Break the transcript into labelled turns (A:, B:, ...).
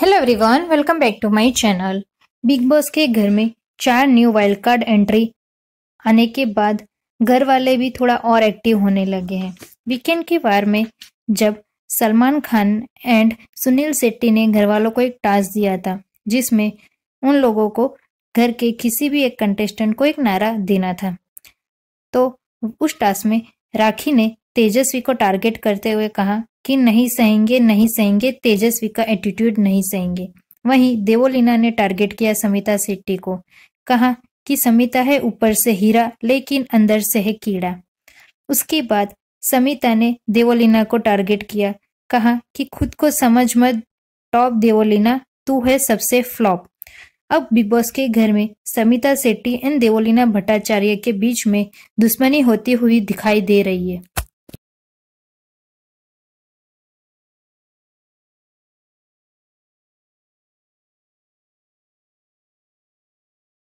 A: hello everyone welcome back to my channel Bigg Boss के घर में चार न्यू वाइल्ड कार्ड एंट्री आने के बाद घर वाले भी थोड़ा और एक्टिव होने लगे हैं वीकेंड के वार में जब सलमान खान एंड सुनील शेट्टी ने घर वालों को एक टास्क दिया था जिसमें उन लोगों को घर के किसी भी एक कंटेस्टेंट को एक नारा देना था तो उस टास्क में राखी ने तेजस्वी को टारगेट करते हुए कहा कि नहीं सहेंगे नहीं सहेंगे तेजस्वी का एटीट्यूड नहीं सहेंगे वहीं देवोलीना ने टारगेट किया समिता सेट्टी को कहा कि समिता है ऊपर से हीरा लेकिन अंदर से है कीड़ा उसके बाद समिता ने देवोलीना को टारगेट किया कहा कि खुद को समझ मत टॉप देवोलीना तू है सबसे फ्लॉप अब बिग बॉस के घर में समिता सेट्टी एंड देवोलीना भट्टाचार्य के बीच में दुश्मनी होती हुई दिखाई दे रही है